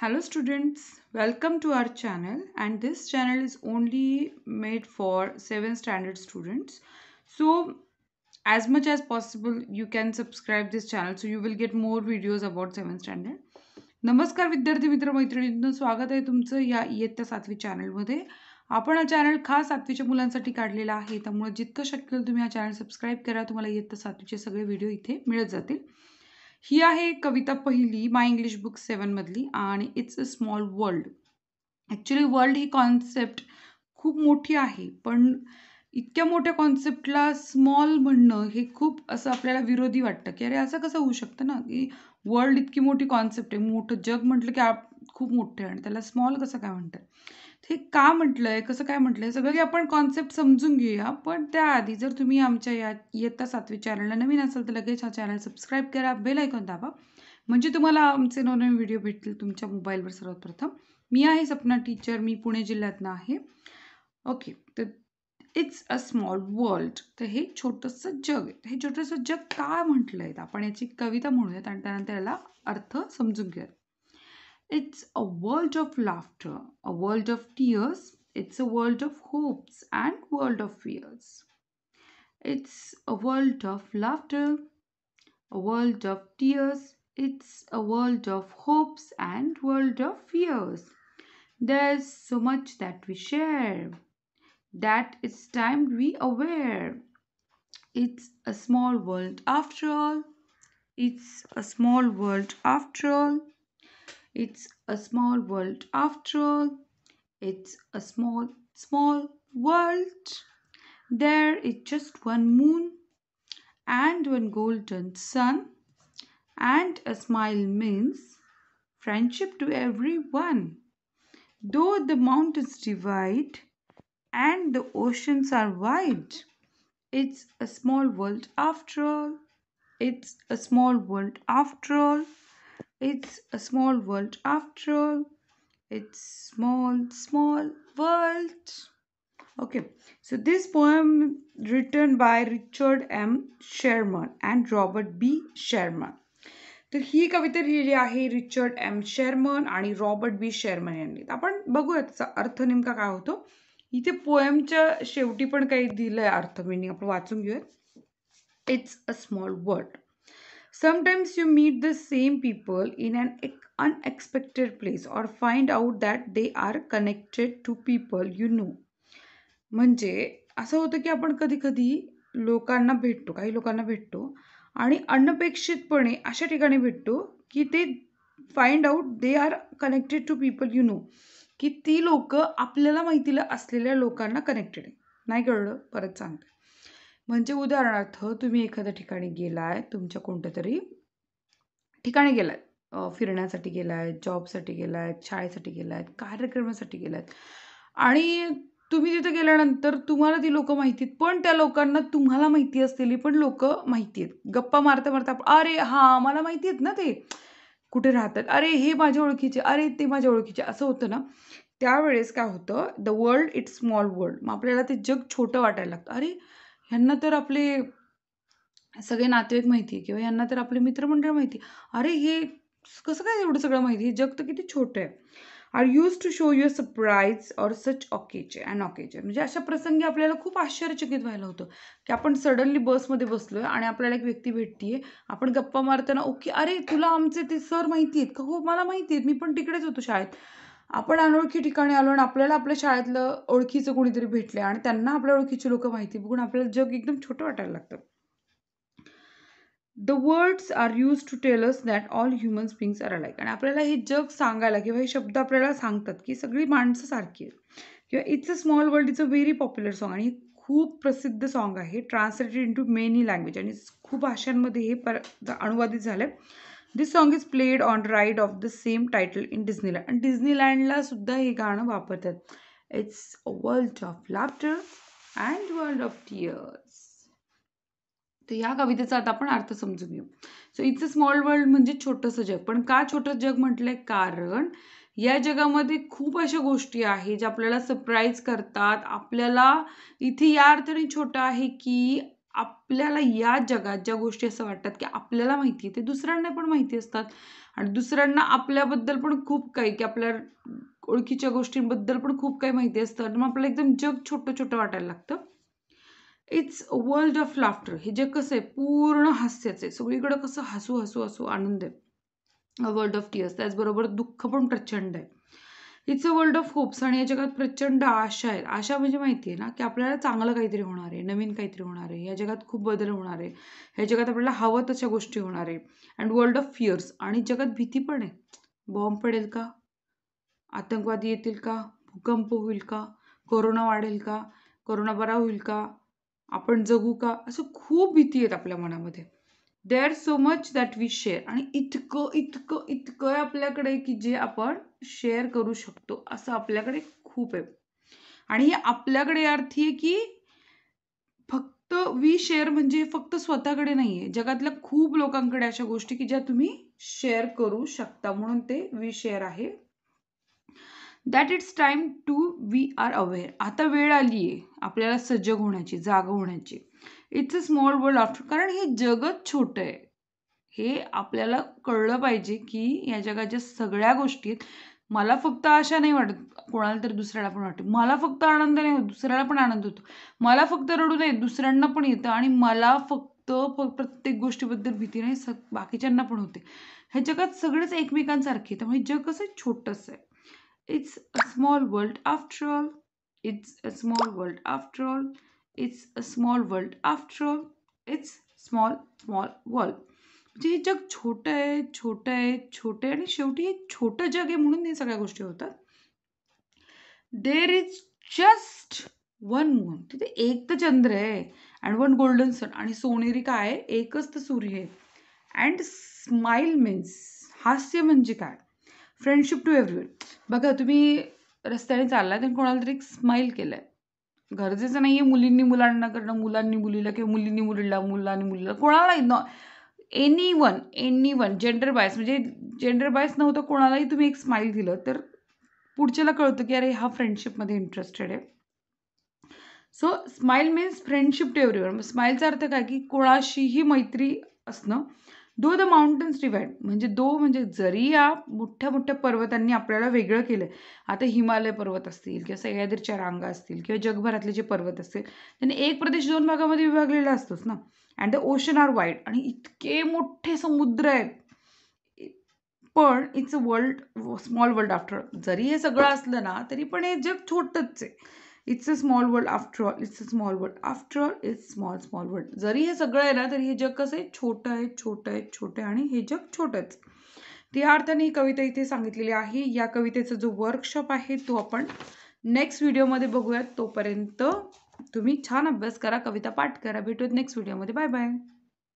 Hello students welcome to our channel and this channel is only made for seven standard students so as much as possible you can subscribe this channel so you will get more videos about seven standard नमस्कार विद्यार्थी मित्र मैत्रिणींनो स्वागत आहे तुमचं या इयत्ता सातवी चॅनलमध्ये आपण हा चॅनल खास सातवीच्या मुलांसाठी काढलेला आहे त्यामुळे जितकं शक्य तुम्ही हा चॅनल सबस्क्राईब करा तुम्हाला इयत्ता सातवीचे सगळे व्हिडिओ इथे मिळत जातील ही आहे कविता पहिली माय इंग्लिश बुक सेवनमधली आणि it's a small world actually world ही कॉन्सेप्ट खूप मोठी आहे पण इतक्या मोठ्या कॉन्सेप्टला स्मॉल म्हणणं हे खूप असं आपल्याला विरोधी वाटतं की अरे असं कसं होऊ शकतं ना की वर्ल्ड इतकी मोठी कॉन्सेप्ट आहे मोठं जग म्हटलं की आप खूप मोठे आहे आणि त्याला स्मॉल कसं काय म्हणतात हे का म्हटलं आहे कसं काय म्हटलं आहे सगळं की आपण कॉन्सेप्ट समजून घेऊया पण त्याआधी जर तुम्ही आमच्या या इयत्ता सातवी चॅनलला नवीन असाल तर लगेच हा चॅनल सबस्क्राईब करा बेल ऐकून दाबा म्हणजे तुम्हाला आमचे नवनवीन व्हिडिओ भेटतील तुमच्या मोबाईलवर सर्वात प्रथम मी आहे सपना टीचर मी पुणे जिल्ह्यातनं आहे ओके तर इट्स अ स्मॉल वर्ल्ड तर हे छोटंसं जग आहे हे छोटंसं जग का म्हटलं आहे आपण याची कविता म्हणूयात आणि त्यानंतर याला अर्थ समजून घेऊयात It's a world of laughter, a world of tears, it's a world of hopes and world of fears. It's a world of laughter, a world of tears, it's a world of hopes and world of fears. There's so much that we share that it's time we aware. It's a small world after all. It's a small world after all. It's a small world after all. It's a small, small world. There is just one moon and one golden sun. And a smile means friendship to everyone. Though the mountains divide and the oceans are wide, it's a small world after all. It's a small world after all. It's a small world after all. It's small, small world. Okay, so this poem written by Richard M. Sherman and Robert B. Sherman. तर ही कविता लिहिली आहे Richard M Sherman आणि Robert B Sherman यांनी आपण बघूया त्याचा अर्थ नेमका काय होतो इथे पोएमच्या शेवटी पण काही दिलं आहे अर्थ मिनिंग आपण वाचून घेऊयात it's a small world Sometimes you meet the same people in an unexpected place or find out that they are connected to people you know म्हणजे असं होतं की आपण कधी कधी लोकांना भेटतो काही लोकांना भेटतो आणि अनपेक्षितपणे अशा ठिकाणी भेटतो की ते find out they are connected to people you know की ती लोक आपल्याला माहितीला असलेल्या लोकांना कनेक्टेड आहे नाही कळलं परत सांगते म्हणजे उदाहरणार्थ तुम्ही एखाद्या ठिकाणी गेलाय तुमच्या कोणत्या तरी ठिकाणी गेलाय फिरण्यासाठी गेलाय जॉबसाठी गेलाय शाळेसाठी गेलाय कार्यक्रमासाठी गेलायत आणि तुम्ही तिथे गेल्यानंतर तुम्हाला ती लोकं माहिती आहेत पण त्या लोकांना तुम्हाला माहिती असलेली पण लोक माहिती आहेत गप्पा मारता मारता अरे हा मला माहिती आहेत ना ते कुठे राहतात अरे हे माझ्या ओळखीचे अरे ते माझ्या ओळखीचे असं होतं ना त्यावेळेस काय होतं the world it's small world मग आपल्याला ते जग छोटं वाटायला लागतं अरे ह्यांना तर आपले सगळे नातेवाईक माहिती आहे किंवा ह्यांना तर आपले मित्रमंडळ माहिती अरे हे कसं काय एवढं सगळं माहिती जग तर किती छोट आहे are used to show your surprise or such ऑकेचे अँड ऑकेचे म्हणजे अशा प्रसंगी आपल्याला खूप आश्चर्यचकित व्हायला होतं की आपण सडनली बसमध्ये बसलो आहे आणि आपल्याला एक व्यक्ती भेटतीये आपण गप्पा मारताना ओके अरे तुला आमचे ते सर माहिती आहेत का हो मला माहिती आहेत मी पण तिकडेच होतो शाळेत आपण अनोळखी ठिकाणी आलो आणि आपल्याला आपल्या शाळेतलं ओळखीचं कोणीतरी भेटलं आणि त्यांना आपल्या ओळखीची लोक माहिती बघून आपल्याला जग एकदम छोटं वाटायला लागतं the words are used to tell us that all humans beings are alike आणि आपल्याला हे जग सांगायला किंवा हे शब्द आपल्याला सांगतात की सगळी माणसं सारखी आहेत किंवा it's a small world is a very popular song आणि हे खूप प्रसिद्ध सॉंग आहे translated into many language आणि खूप भाषांमध्ये हे पर अनुवादित झालंय this song is played on ride of the same title in Disneyland आणि डिझनीलँडला सुद्धा हे गाणं वापरतात it's a world of laughter and world of tears तर ह्या कवितेचा आता आपण अर्थ समजून घेऊ so it's a small world म्हणजे छोटंसं जग पण का छोटं जग म्हटलंय कारण या जगामध्ये खूप अशा गोष्टी आहेत ज्या आपल्याला सरप्राईज करतात आपल्याला इथे या अर्थाने छोटं आहे की आपल्याला या जगात ज्या गोष्टी असं वाटतात की आपल्याला माहिती आहे ते दुसऱ्यांना पण माहिती असतात आणि दुसऱ्यांना आपल्याबद्दल पण खूप काही की आपल्या ओळखीच्या गोष्टींबद्दल पण खूप काही माहिती असतं आणि मग आपल्याला एकदम जग छोटं छोटं वाटायला लागतं इट्स वर्ल्ड ऑफ लाफ्टर हे जे कसं आहे पूर्ण हास्याचं आहे सगळीकडं कसं हसू हसू हसू आनंद आहे वर्ल्ड ऑफ टीयर्स त्याचबरोबर दुःख पण प्रचंड आहे it's a world of hopes आणि या जगात प्रचंड आशा आहेत आशा म्हणजे माहिती आहे ना की आपल्याला चांगलं काहीतरी होणार आहे नवीन काहीतरी होणार आहे या जगात खूप बदल होणार आहे ह्या जगात आपल्याला हवं तशा गोष्टी होणार आहे अँड वर्ल्ड ऑफ फिअर्स आणि जगात भीती पण आहे बॉम्ब पडेल का आतंकवादी येतील का भूकंप होईल का कोरोना वाढेल का कोरोना बरा होईल का आपण जगू का असं खूप भीती आहेत आपल्या मनामध्ये they are so much that we share आणि इतकं इतकं इतकं आपल्याकडे की जे आपण शेअर करू शकतो असं आपल्याकडे खूप आहे आणि आपल्याकडे अर्थी आहे की फक्त वी शेअर म्हणजे फक्त स्वतःकडे नाही आहे जगातल्या खूप लोकांकडे अशा गोष्टी की ज्या तुम्ही शेअर करू शकता म्हणून ते वी शेअर आहे that it's time to we R aware आता वेळ आली आहे आपल्याला सजग होण्याची जाग होण्याची it's a small world after कारण हे जगच छोटं आहे हे आपल्याला कळलं पाहिजे की या जगाच्या सगळ्या गोष्टीत मला फक्त आशा नाही वाटत कोणाला तर दुसऱ्याला पण वाटते मला फक्त आनंद नाही होत दुसऱ्याला पण आनंद होतो मला फक्त रडू नये दुसऱ्यांना पण येतं आणि मला फक्त प्रत्येक गोष्टीबद्दल भीती नाही बाकीच्यांना पण होते हे जगात सगळेच एकमेकांसारखे त्यामुळे जग कसं छोटंसं आहे It's a small world after all. It's a small world after all. It's a small world after all. It's small, small world. म्हणजे हे जग छोटं आहे छोटं आहे छोटं आहे आणि शेवटी हे छोटं जग आहे म्हणून हे सगळ्या गोष्टी होतात there is just one moon तिथे एक तर चंद्र आहे अँड वन गोल्डन सन आणि सोनेरी काय आहे एकच तर सूर्य आहे अँड स्माईल मीन्स हास्य म्हणजे काय फ्रेंडशिप टू एव्हरीवन बघा तुम्ही रस्त्याने चाललाय आणि कोणाला तरी स्माईल केलंय गरजेचं नाही आहे मुलींनी मुलांना करणं मुलांनी मुलीला किंवा मुलींनी मुलीला मुलांनी मुलीला कोणालाही नॉ any one any one gender bias म्हणजे जेंडर बायस नव्हतं कोणालाही तुम्ही एक स्माईल दिलं तर पुढच्याला कळतं की अरे हा फ्रेंडशिपमध्ये इंटरेस्टेड आहे so smile means friendship to everyone स्माईलचा अर्थ काय की कोणाशीही मैत्री असणं दो द माउंटन्स डिवाइड म्हणजे दो म्हणजे जरी या मोठ्या मोठ्या पर्वतांनी आपल्याला वेगळं केलं आता हिमालय पर्वत असतील किंवा सह्याद्रीच्या रांगा असतील किंवा जगभरातले जे पर्वत असतील त्यांनी एक प्रदेश दोन भागामध्ये विभागलेला असतोच ना and the ocean R wide आणि इतके मोठे समुद्र आहेत पण it's a world small world after जरी हे सगळं असलं ना तरी पण हे जग छोटंच आहे it's a small world after all it's a small world after all it's small small world जरी हे सगळं आहे ना तरी हे जग कसं आहे छोटं आहे छोटं आहे छोटं आहे आणि हे जग छोटंच त्या अर्थाने ही कविता इथे सांगितलेली आहे या कवितेचा जो वर्कशॉप आहे तो आपण नेक्स्ट व्हिडिओमध्ये बघूयात तोपर्यंत तुम्ही छान अभ्यास करा कविता पाठ करा भेटूयात नेक्स्ट व्हिडिओमध्ये बाय बाय